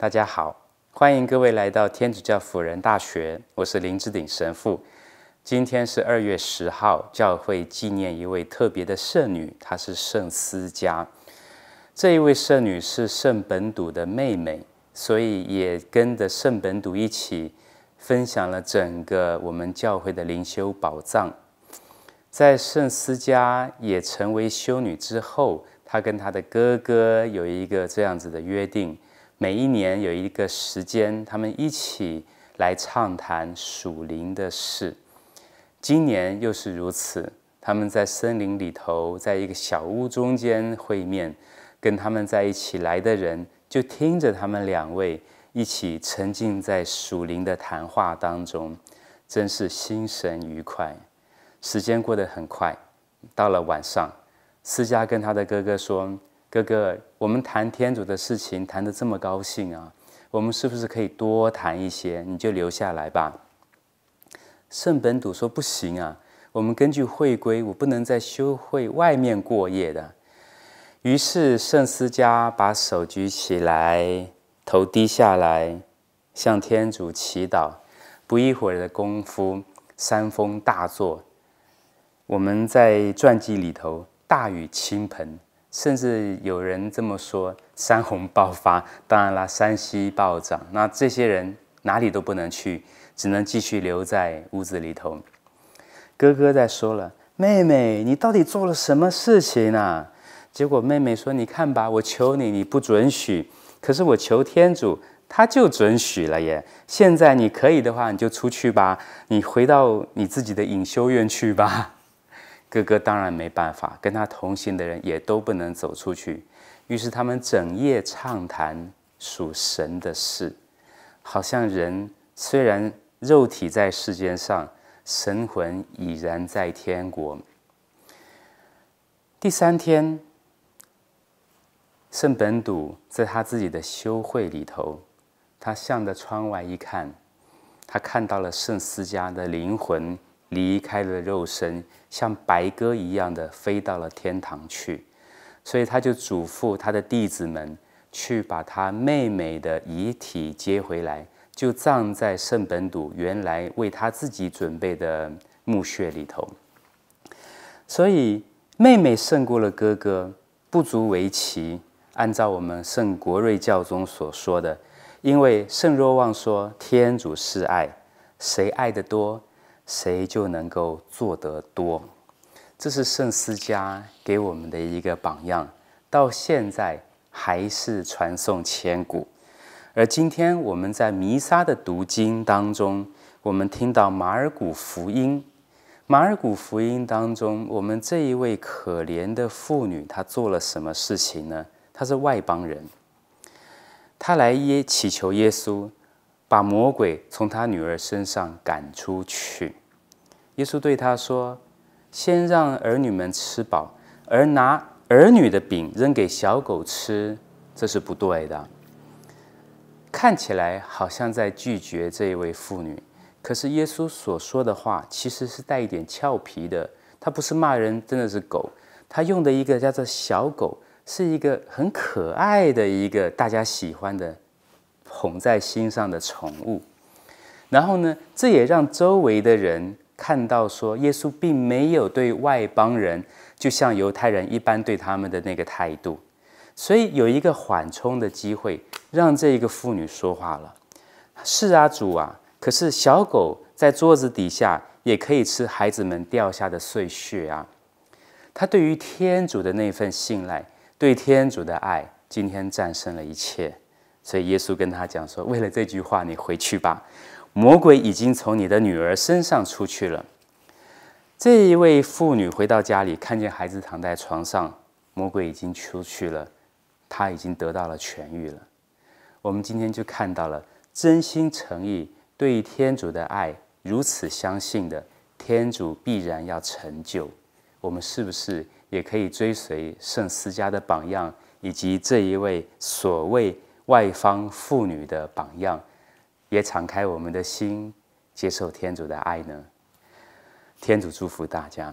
大家好，欢迎各位来到天主教辅仁大学。我是林志鼎神父。今天是二月十号，教会纪念一位特别的圣女，她是圣思家。这一位圣女是圣本笃的妹妹，所以也跟着圣本笃一起分享了整个我们教会的灵修宝藏。在圣思家也成为修女之后，她跟她的哥哥有一个这样子的约定。每一年有一个时间，他们一起来畅谈属灵的事。今年又是如此，他们在森林里头，在一个小屋中间会面，跟他们在一起来的人就听着他们两位一起沉浸在属灵的谈话当中，真是心神愉快。时间过得很快，到了晚上，思佳跟他的哥哥说。哥哥，我们谈天主的事情谈得这么高兴啊，我们是不是可以多谈一些？你就留下来吧。圣本笃说：“不行啊，我们根据会规，我不能在修会外面过夜的。”于是圣思迦把手举起来，头低下来，向天主祈祷。不一会儿的功夫，山风大作，我们在传记里头，大雨倾盆。甚至有人这么说：山洪爆发，当然啦，山溪暴涨。那这些人哪里都不能去，只能继续留在屋子里头。哥哥在说了，妹妹，你到底做了什么事情啊？结果妹妹说：你看吧，我求你，你不准许。可是我求天主，他就准许了耶。现在你可以的话，你就出去吧，你回到你自己的隐修院去吧。哥哥当然没办法，跟他同行的人也都不能走出去。于是他们整夜畅谈属神的事，好像人虽然肉体在世间上，神魂已然在天国。第三天，圣本笃在他自己的修会里头，他向着窗外一看，他看到了圣思家的灵魂。离开了肉身，像白鸽一样的飞到了天堂去，所以他就嘱咐他的弟子们去把他妹妹的遗体接回来，就葬在圣本笃原来为他自己准备的墓穴里头。所以妹妹胜过了哥哥，不足为奇。按照我们圣国瑞教中所说的，因为圣若望说天主是爱，谁爱得多。谁就能够做得多，这是圣思嘉给我们的一个榜样，到现在还是传颂千古。而今天我们在弥撒的读经当中，我们听到马尔谷福音，马尔谷福音当中，我们这一位可怜的妇女，她做了什么事情呢？她是外邦人，她来耶祈求耶稣，把魔鬼从她女儿身上赶出去。耶稣对他说：“先让儿女们吃饱，而拿儿女的饼扔给小狗吃，这是不对的。看起来好像在拒绝这位妇女，可是耶稣所说的话其实是带一点俏皮的，他不是骂人，真的是狗。他用的一个叫做小狗，是一个很可爱的、一个大家喜欢的、捧在心上的宠物。然后呢，这也让周围的人。”看到说，耶稣并没有对外邦人，就像犹太人一般对他们的那个态度，所以有一个缓冲的机会，让这一个妇女说话了。是啊，主啊，可是小狗在桌子底下也可以吃孩子们掉下的碎屑啊。他对于天主的那份信赖，对天主的爱，今天战胜了一切。所以耶稣跟他讲说：“为了这句话，你回去吧。”魔鬼已经从你的女儿身上出去了。这一位妇女回到家里，看见孩子躺在床上，魔鬼已经出去了，她已经得到了痊愈了。我们今天就看到了，真心诚意对天主的爱如此相信的天主必然要成就。我们是不是也可以追随圣思家的榜样，以及这一位所谓外方妇女的榜样？也敞开我们的心，接受天主的爱呢。天主祝福大家。